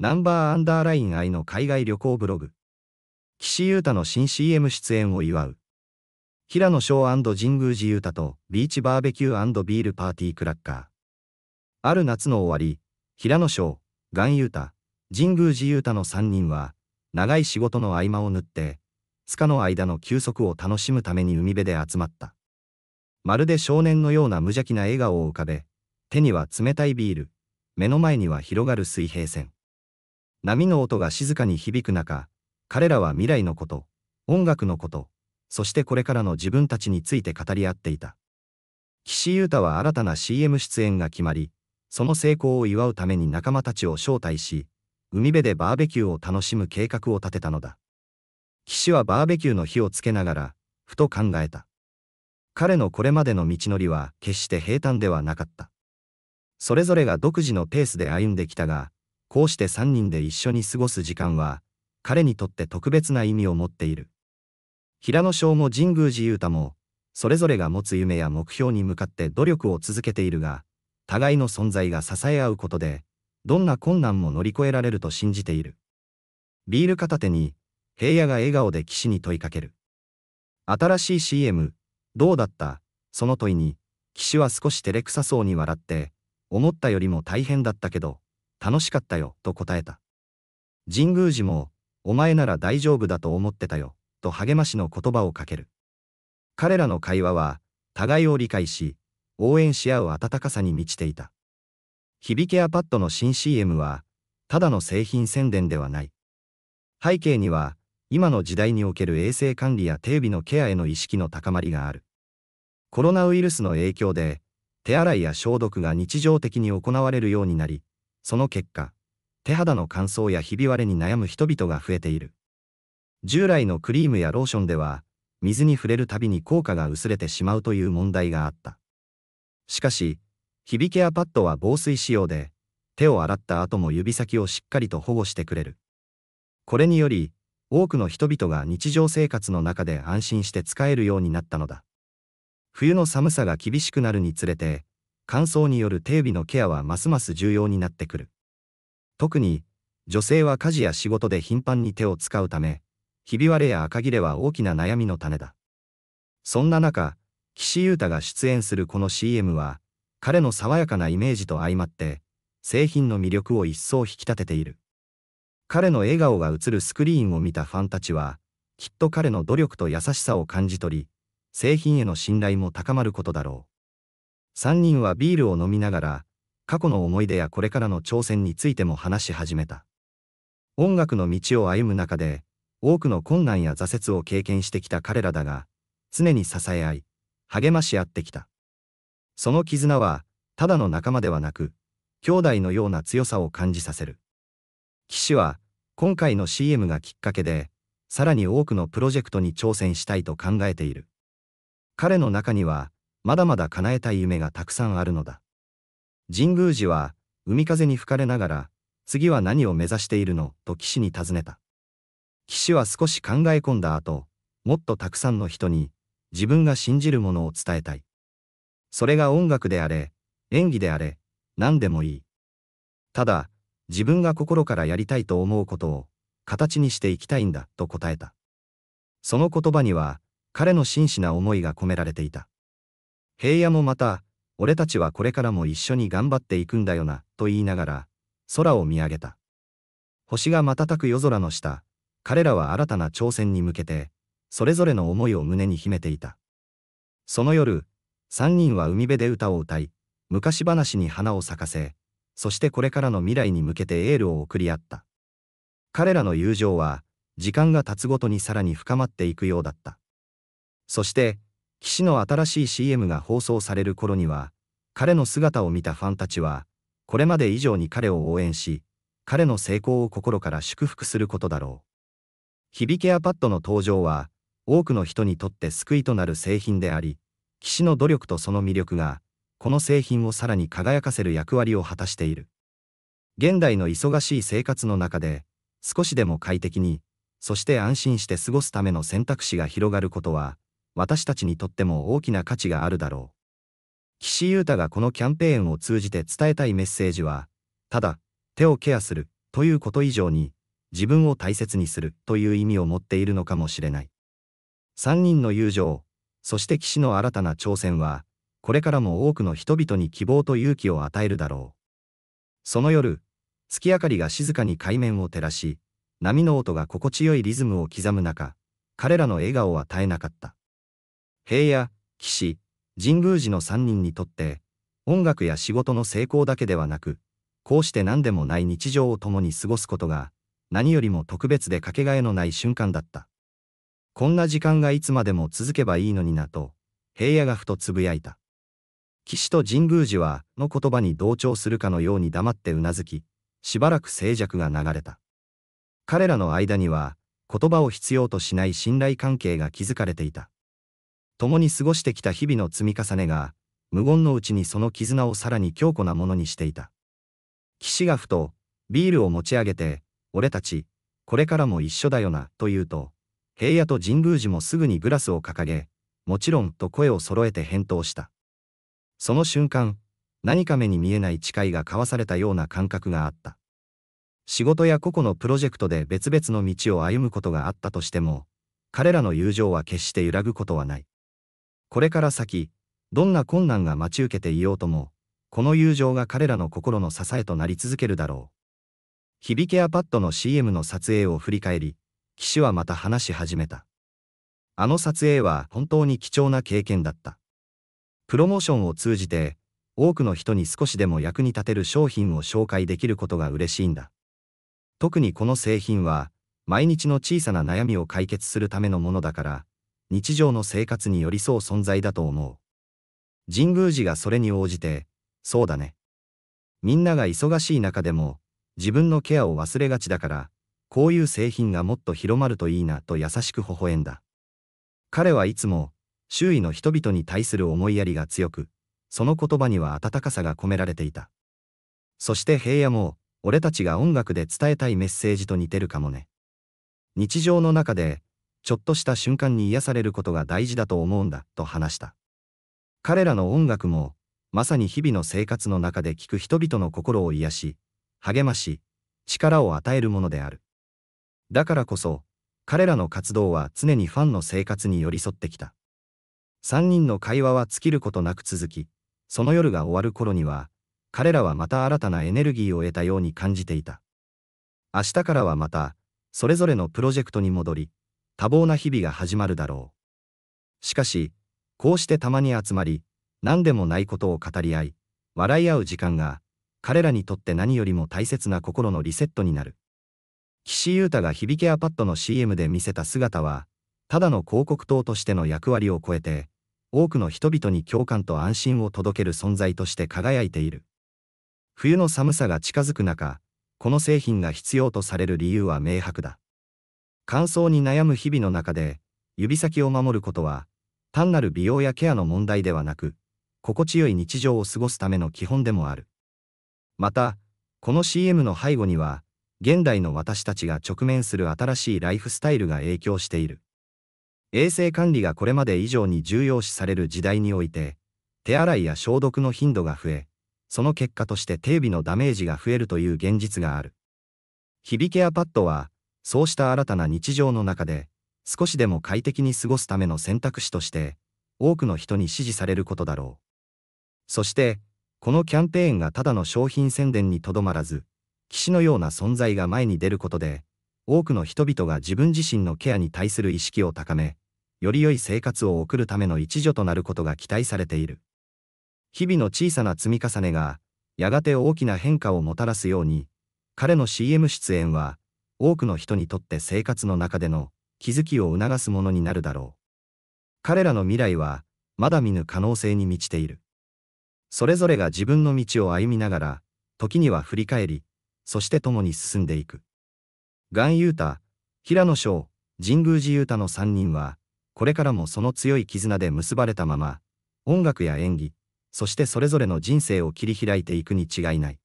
ナンバーアンダーライン愛の海外旅行ブログ。岸優太の新 CM 出演を祝う。平野翔神宮寺優太とビーチバーベキュービールパーティークラッカー。ある夏の終わり、平野翔、岩優太、神宮寺優太の3人は、長い仕事の合間を縫って、塚の間の休息を楽しむために海辺で集まった。まるで少年のような無邪気な笑顔を浮かべ、手には冷たいビール、目の前には広がる水平線。波の音が静かに響く中、彼らは未来のこと、音楽のこと、そしてこれからの自分たちについて語り合っていた。岸優太は新たな CM 出演が決まり、その成功を祝うために仲間たちを招待し、海辺でバーベキューを楽しむ計画を立てたのだ。岸はバーベキューの火をつけながら、ふと考えた。彼のこれまでの道のりは決して平坦ではなかった。それぞれが独自のペースで歩んできたが、こうして3人で一緒に過ごす時間は、彼にとって特別な意味を持っている。平野翔も神宮寺雄太も、それぞれが持つ夢や目標に向かって努力を続けているが、互いの存在が支え合うことで、どんな困難も乗り越えられると信じている。ビール片手に、平野が笑顔で騎士に問いかける。新しい CM、どうだったその問いに、騎士は少し照れくさそうに笑って、思ったよりも大変だったけど、楽しかったよ、と答えた。神宮寺も、お前なら大丈夫だと思ってたよ、と励ましの言葉をかける。彼らの会話は、互いを理解し、応援し合う温かさに満ちていた。響けアパッドの新 CM は、ただの製品宣伝ではない。背景には、今の時代における衛生管理や手指のケアへの意識の高まりがある。コロナウイルスの影響で、手洗いや消毒が日常的に行われるようになり、その結果、手肌の乾燥やひび割れに悩む人々が増えている。従来のクリームやローションでは、水に触れるたびに効果が薄れてしまうという問題があった。しかし、ひびケアパッドは防水仕様で、手を洗った後も指先をしっかりと保護してくれる。これにより、多くの人々が日常生活の中で安心して使えるようになったのだ。冬の寒さが厳しくなるにつれて、乾燥による手指のケアはますます重要になってくる。特に、女性は家事や仕事で頻繁に手を使うため、ひび割れや赤切れは大きな悩みの種だ。そんな中、岸優太が出演するこの CM は、彼の爽やかなイメージと相まって、製品の魅力を一層引き立てている。彼の笑顔が映るスクリーンを見たファンたちは、きっと彼の努力と優しさを感じ取り、製品への信頼も高まることだろう。3人はビールを飲みながら、過去の思い出やこれからの挑戦についても話し始めた。音楽の道を歩む中で、多くの困難や挫折を経験してきた彼らだが、常に支え合い、励まし合ってきた。その絆は、ただの仲間ではなく、兄弟のような強さを感じさせる。騎士は、今回の CM がきっかけで、さらに多くのプロジェクトに挑戦したいと考えている。彼の中には、まだまだ叶えたい夢がたくさんあるのだ。神宮寺は、海風に吹かれながら、次は何を目指しているのと岸に尋ねた。岸は少し考え込んだ後、もっとたくさんの人に、自分が信じるものを伝えたい。それが音楽であれ、演技であれ、何でもいい。ただ、自分が心からやりたいと思うことを、形にしていきたいんだ、と答えた。その言葉には、彼の真摯な思いが込められていた。平野もまた、俺たちはこれからも一緒に頑張っていくんだよな、と言いながら、空を見上げた。星が瞬く夜空の下、彼らは新たな挑戦に向けて、それぞれの思いを胸に秘めていた。その夜、三人は海辺で歌を歌い、昔話に花を咲かせ、そしてこれからの未来に向けてエールを送り合った。彼らの友情は、時間が経つごとにさらに深まっていくようだった。そして、岸の新しい CM が放送される頃には、彼の姿を見たファンたちは、これまで以上に彼を応援し、彼の成功を心から祝福することだろう。響ケアパッドの登場は、多くの人にとって救いとなる製品であり、岸の努力とその魅力が、この製品をさらに輝かせる役割を果たしている。現代の忙しい生活の中で、少しでも快適に、そして安心して過ごすための選択肢が広がることは、私たちにとっても大きな価値があるだろう。岸優太がこのキャンペーンを通じて伝えたいメッセージは、ただ、手をケアするということ以上に、自分を大切にするという意味を持っているのかもしれない。3人の友情、そして岸の新たな挑戦は、これからも多くの人々に希望と勇気を与えるだろう。その夜、月明かりが静かに海面を照らし、波の音が心地よいリズムを刻む中、彼らの笑顔は絶えなかった。平野、騎士、神宮寺の3人にとって、音楽や仕事の成功だけではなく、こうして何でもない日常を共に過ごすことが、何よりも特別でかけがえのない瞬間だった。こんな時間がいつまでも続けばいいのになと、平野がふとつぶやいた。岸と神宮寺は、の言葉に同調するかのように黙ってうなずき、しばらく静寂が流れた。彼らの間には、言葉を必要としない信頼関係が築かれていた。共に過ごしてきた日々の積み重ねが、無言のうちにその絆をさらに強固なものにしていた。騎士がふと、ビールを持ち上げて、俺たち、これからも一緒だよな、と言うと、平野と神宮寺もすぐにグラスを掲げ、もちろん、と声を揃えて返答した。その瞬間、何か目に見えない誓いが交わされたような感覚があった。仕事や個々のプロジェクトで別々の道を歩むことがあったとしても、彼らの友情は決して揺らぐことはない。これから先、どんな困難が待ち受けていようとも、この友情が彼らの心の支えとなり続けるだろう。響けアパッドの CM の撮影を振り返り、騎手はまた話し始めた。あの撮影は本当に貴重な経験だった。プロモーションを通じて、多くの人に少しでも役に立てる商品を紹介できることが嬉しいんだ。特にこの製品は、毎日の小さな悩みを解決するためのものだから、日常の生活に寄り添う存在だと思う。神宮寺がそれに応じて、そうだね。みんなが忙しい中でも、自分のケアを忘れがちだから、こういう製品がもっと広まるといいなと優しく微笑んだ。彼はいつも、周囲の人々に対する思いやりが強く、その言葉には温かさが込められていた。そして平野も、俺たちが音楽で伝えたいメッセージと似てるかもね。日常の中で、ちょっとした瞬間に癒されることが大事だと思うんだ、と話した。彼らの音楽も、まさに日々の生活の中で聴く人々の心を癒し、励まし、力を与えるものである。だからこそ、彼らの活動は常にファンの生活に寄り添ってきた。3人の会話は尽きることなく続き、その夜が終わる頃には、彼らはまた新たなエネルギーを得たように感じていた。明日からはまた、それぞれのプロジェクトに戻り、多忙な日々が始まるだろう。しかし、こうしてたまに集まり、何でもないことを語り合い、笑い合う時間が、彼らにとって何よりも大切な心のリセットになる。岸優太が響けアパッドの CM で見せた姿は、ただの広告塔としての役割を超えて、多くの人々に共感と安心を届ける存在として輝いている。冬の寒さが近づく中、この製品が必要とされる理由は明白だ。乾燥に悩む日々の中で、指先を守ることは、単なる美容やケアの問題ではなく、心地よい日常を過ごすための基本でもある。また、この CM の背後には、現代の私たちが直面する新しいライフスタイルが影響している。衛生管理がこれまで以上に重要視される時代において、手洗いや消毒の頻度が増え、その結果として手指のダメージが増えるという現実がある。日々ケアパッドは、そうした新たな日常の中で、少しでも快適に過ごすための選択肢として、多くの人に支持されることだろう。そして、このキャンペーンがただの商品宣伝にとどまらず、騎士のような存在が前に出ることで、多くの人々が自分自身のケアに対する意識を高め、より良い生活を送るための一助となることが期待されている。日々の小さな積み重ねが、やがて大きな変化をもたらすように、彼の CM 出演は、多くの人にとって生活の中での気づきを促すものになるだろう。彼らの未来は、まだ見ぬ可能性に満ちている。それぞれが自分の道を歩みながら、時には振り返り、そして共に進んでいく。岩ー太、平野翔、神宮寺ー太の3人は、これからもその強い絆で結ばれたまま、音楽や演技、そしてそれぞれの人生を切り開いていくに違いない。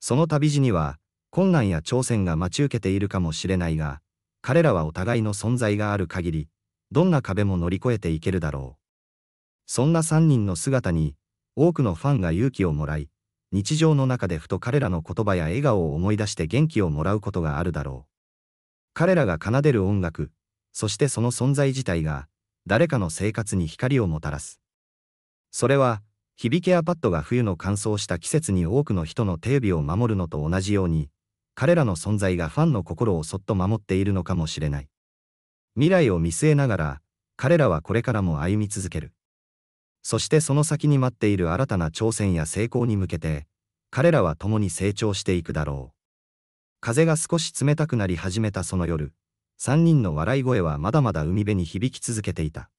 その旅路には、困難や挑戦が待ち受けているかもしれないが、彼らはお互いの存在がある限り、どんな壁も乗り越えていけるだろう。そんな3人の姿に、多くのファンが勇気をもらい、日常の中でふと彼らの言葉や笑顔を思い出して元気をもらうことがあるだろう。彼らが奏でる音楽、そしてその存在自体が、誰かの生活に光をもたらす。それは、響ケアパッドが冬の乾燥した季節に多くの人の手指を守るのと同じように、彼らの存在がファンの心をそっと守っているのかもしれない。未来を見据えながら、彼らはこれからも歩み続ける。そしてその先に待っている新たな挑戦や成功に向けて、彼らは共に成長していくだろう。風が少し冷たくなり始めたその夜、三人の笑い声はまだまだ海辺に響き続けていた。